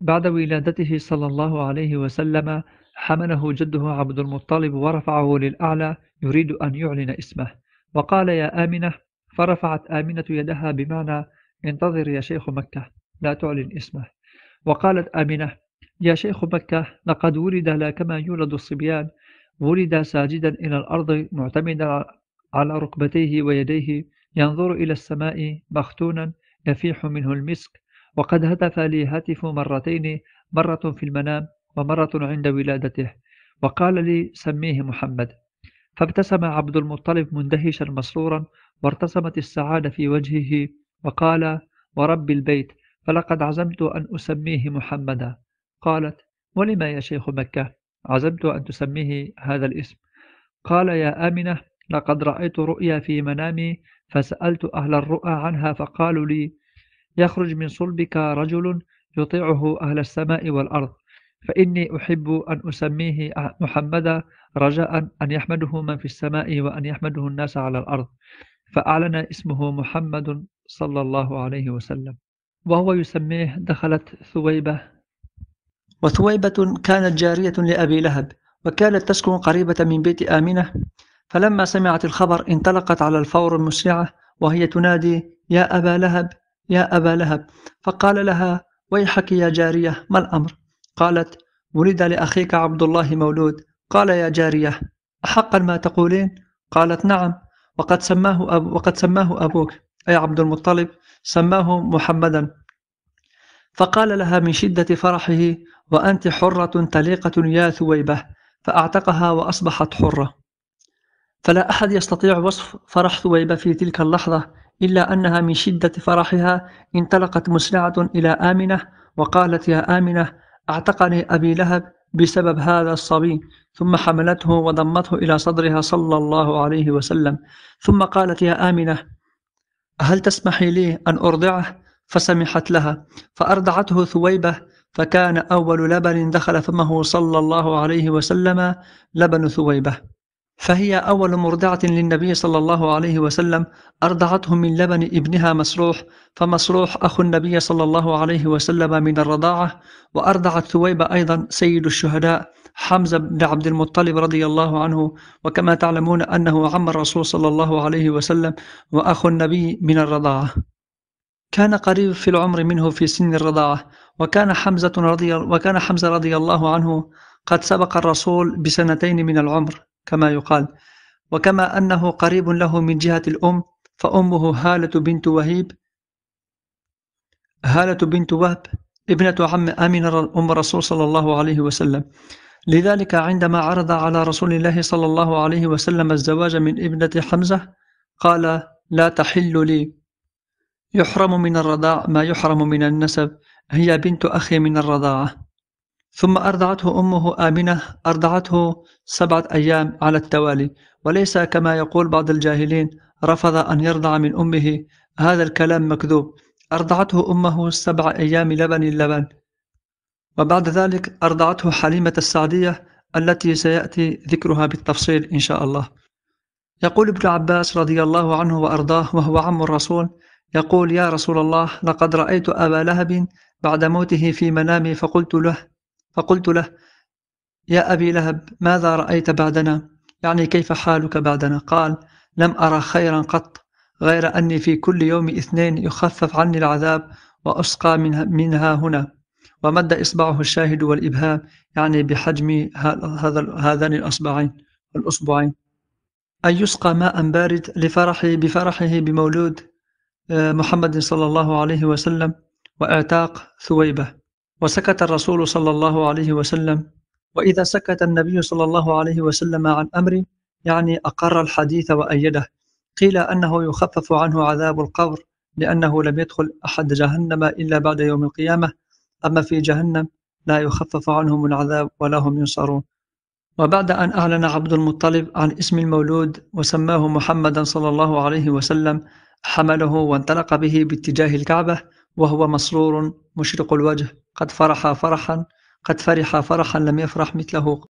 بعد ولادته صلى الله عليه وسلم حمله جده عبد المطلب ورفعه للأعلى يريد أن يعلن اسمه وقال يا آمنة فرفعت آمنة يدها بمعنى انتظر يا شيخ مكة لا تعلن اسمه وقالت آمنة يا شيخ مكة لقد ولد لا كما يولد الصبيان ولد ساجدا إلى الأرض معتمدا على ركبتيه ويديه ينظر إلى السماء مختونا يفيح منه المسك وقد هتف لي هاتف مرتين مرة في المنام ومرة عند ولادته وقال لي سميه محمد فابتسم عبد المطلب مندهشا مسرورا وارتسمت السعادة في وجهه وقال ورب البيت فلقد عزمت أن أسميه محمدا قالت ولما يا شيخ مكة عزمت أن تسميه هذا الاسم قال يا آمنة لقد رأيت رؤيا في منامي فسألت أهل الرؤى عنها فقالوا لي يخرج من صلبك رجل يطيعه أهل السماء والأرض فإني أحب أن أسميه محمدا رجاء أن يحمده من في السماء وأن يحمده الناس على الأرض فأعلن اسمه محمد صلى الله عليه وسلم وهو يسميه دخلت ثويبة وثويبة كانت جارية لأبي لهب وكانت تسكن قريبة من بيت آمنة فلما سمعت الخبر انطلقت على الفور مسرعة وهي تنادي يا أبا لهب يا أبا لهب فقال لها ويحك يا جارية ما الأمر قالت ولد لأخيك عبد الله مولود قال يا جارية أحقا ما تقولين قالت نعم وقد سماه, أب وقد سماه أبوك أي عبد المطلب سماه محمدا فقال لها من شدة فرحه وأنت حرة تليقة يا ثويبة فأعتقها وأصبحت حرة فلا أحد يستطيع وصف فرح ثويبة في تلك اللحظة إلا أنها من شدة فرحها انطلقت مسرعة إلى آمنة وقالت يا آمنة أعتقني أبي لهب بسبب هذا الصبي ثم حملته وضمته إلى صدرها صلى الله عليه وسلم ثم قالت يا آمنة هل تسمحي لي أن أرضعه فسمحت لها فأرضعته ثويبة فكان أول لبن دخل فمه صلى الله عليه وسلم لبن ثويبة فهي أول مرضعة للنبي صلى الله عليه وسلم أرضعته من لبن ابنها مسروح فمسروح أخو النبي صلى الله عليه وسلم من الرضاعة وأرضعت ثويبة أيضا سيد الشهداء حمزة بن عبد المطلب رضي الله عنه وكما تعلمون أنه عم الرسول صلى الله عليه وسلم وأخو النبي من الرضاعة كان قريب في العمر منه في سن الرضاعة وكان حمزة رضي, وكان حمزة رضي الله عنه قد سبق الرسول بسنتين من العمر كما يقال وكما أنه قريب له من جهة الأم فأمه هالة بنت وهيب هالة بنت وهب ابنة عم أمن أم الرسول صلى الله عليه وسلم لذلك عندما عرض على رسول الله صلى الله عليه وسلم الزواج من ابنة حمزة قال لا تحل لي يحرم من الرضاع ما يحرم من النسب هي بنت أخي من الرضاعة ثم أرضعته أمه آمنة أرضعته سبعة أيام على التوالي وليس كما يقول بعض الجاهلين رفض أن يرضع من أمه هذا الكلام مكذوب أرضعته أمه سبع أيام لبن اللبن وبعد ذلك أرضعته حليمة السعدية التي سيأتي ذكرها بالتفصيل إن شاء الله يقول ابن عباس رضي الله عنه وأرضاه وهو عم الرسول يقول يا رسول الله لقد رأيت أبا لهب بعد موته في منامي فقلت له فقلت له يا أبي لهب ماذا رأيت بعدنا؟ يعني كيف حالك بعدنا؟ قال لم أرى خيرا قط غير أني في كل يوم اثنين يخفف عني العذاب وأسقى منها هنا ومد إصبعه الشاهد والإبهام يعني بحجم هذا هذان الأصبعين الأصبعين أن يسقى ماء بارد لفرحه بفرحه بمولود آه، محمد صلى الله عليه وسلم وإعتاق ثويبة وسكت الرسول صلى الله عليه وسلم وإذا سكت النبي صلى الله عليه وسلم عن أمر يعني أقر الحديث وأيده قيل أنه يخفف عنه عذاب القبر لأنه لم يدخل أحد جهنم إلا بعد يوم القيامة أما في جهنم لا يخفف عنهم العذاب ولا هم ينصرون وبعد أن أعلن عبد المطلب عن اسم المولود وسماه محمدا صلى الله عليه وسلم حمله وانطلق به باتجاه الكعبة وهو مسرور مشرق الوجه قد فرح فرحا قد فرح فرحا لم يفرح مثله